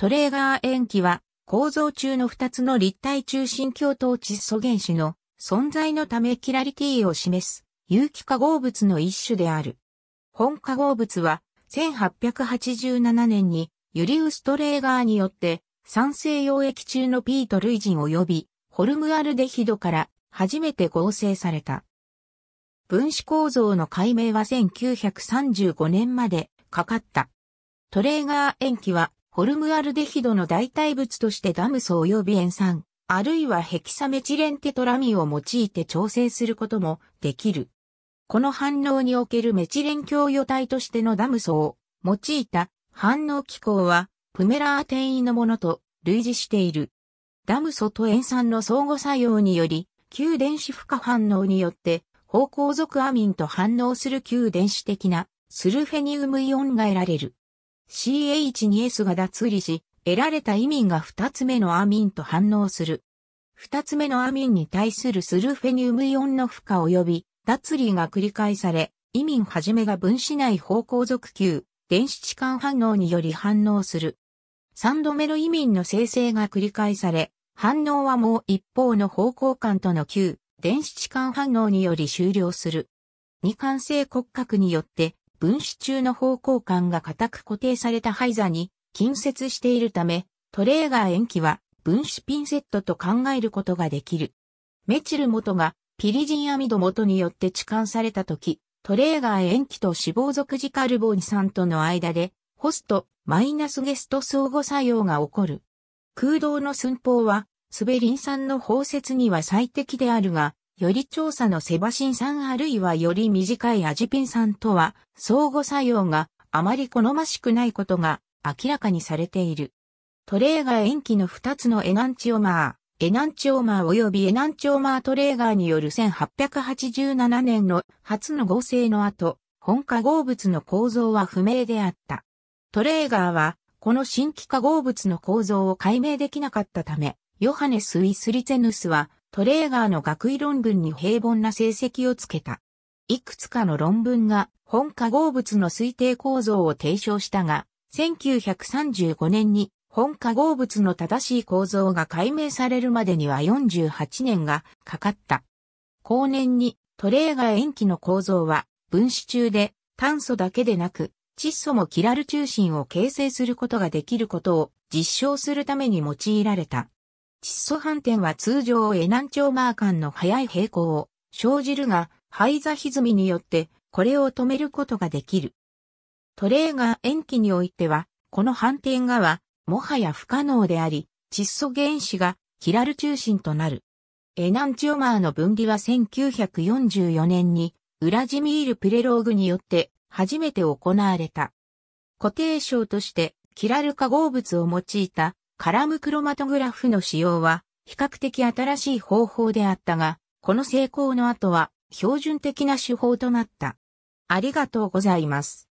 トレーガー塩基は構造中の2つの立体中心共等窒素原子の存在のためキラリティを示す有機化合物の一種である。本化合物は1887年にユリウス・トレーガーによって酸性溶液中のピート類人及びホルムアルデヒドから初めて合成された。分子構造の解明は1935年までかかった。トレーガー塩基はホルムアルデヒドの代替物としてダム素及び塩酸、あるいはヘキサメチレンテトラミンを用いて調整することもできる。この反応におけるメチレン共与体としてのダム層を用いた反応機構はプメラー転移のものと類似している。ダム素と塩酸の相互作用により、旧電子負荷反応によって方向属アミンと反応する旧電子的なスルフェニウムイオンが得られる。CH2S が脱離し、得られた移民が二つ目のアミンと反応する。二つ目のアミンに対するスルフェニウムイオンの負荷及び脱離が繰り返され、移民はじめが分子内方向属球、電子置換反応により反応する。三度目の移民の生成が繰り返され、反応はもう一方の方向間との球、電子置換反応により終了する。二関性骨格によって分子中の方向感が固く固定された廃座に近接しているため、トレーガー塩基は分子ピンセットと考えることができる。メチル元がピリジンアミド元によって置換されたとき、トレーガー塩基と脂肪属ジカルボン酸との間で、ホスト、マイナスゲスト相互作用が起こる。空洞の寸法は、スベリン酸の包摂には最適であるが、より調査のセバシン酸あるいはより短いアジピン酸とは相互作用があまり好ましくないことが明らかにされている。トレーガー塩基の2つのエナンチオマー、エナンチオマー及びエナンチオマートレーガーによる1887年の初の合成の後、本化合物の構造は不明であった。トレーガーは、この新規化合物の構造を解明できなかったため、ヨハネス・イスリツェヌスは、トレーガーの学位論文に平凡な成績をつけた。いくつかの論文が本化合物の推定構造を提唱したが、1935年に本化合物の正しい構造が解明されるまでには48年がかかった。後年にトレーガー塩基の構造は分子中で炭素だけでなく窒素もキラル中心を形成することができることを実証するために用いられた。窒素反転は通常エナンチョーマー間の速い平行を生じるが、灰座歪みによってこれを止めることができる。トレーが塩基においては、この反転側は、もはや不可能であり、窒素原子がキラル中心となる。エナンチョーマーの分離は1944年に、ウラジミール・プレローグによって初めて行われた。固定称として、キラル化合物を用いたカラムクロマトグラフの使用は比較的新しい方法であったが、この成功の後は標準的な手法となった。ありがとうございます。